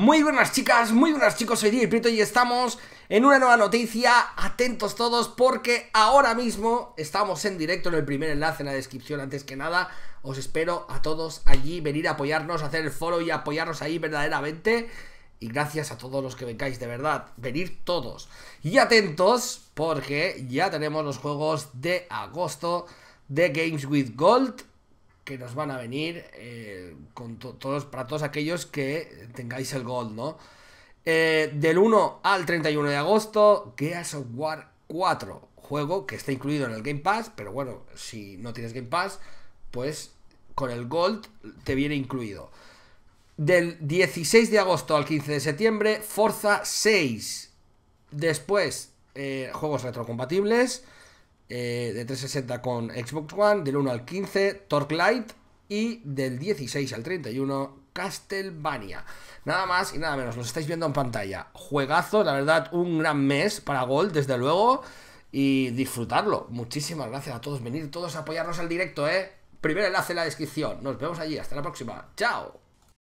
Muy buenas chicas, muy buenas chicos, soy Diego Prito y estamos en una nueva noticia, atentos todos porque ahora mismo estamos en directo en el primer enlace en la descripción, antes que nada os espero a todos allí, venir a apoyarnos, hacer el follow y apoyarnos ahí verdaderamente y gracias a todos los que vengáis, de verdad, venir todos y atentos porque ya tenemos los juegos de agosto de Games with Gold que nos van a venir eh, con todos, para todos aquellos que tengáis el Gold, ¿no? Eh, del 1 al 31 de agosto, Gears of War 4, juego que está incluido en el Game Pass, pero bueno, si no tienes Game Pass, pues con el Gold te viene incluido. Del 16 de agosto al 15 de septiembre, Forza 6. Después, eh, juegos retrocompatibles. Eh, de 360 con Xbox One, del 1 al 15 Torque Light y del 16 al 31 Castlevania. Nada más y nada menos, los estáis viendo en pantalla. Juegazo, la verdad, un gran mes para Gold, desde luego, y disfrutarlo. Muchísimas gracias a todos, venir todos a apoyarnos al directo, ¿eh? Primer enlace en la descripción. Nos vemos allí, hasta la próxima. Chao.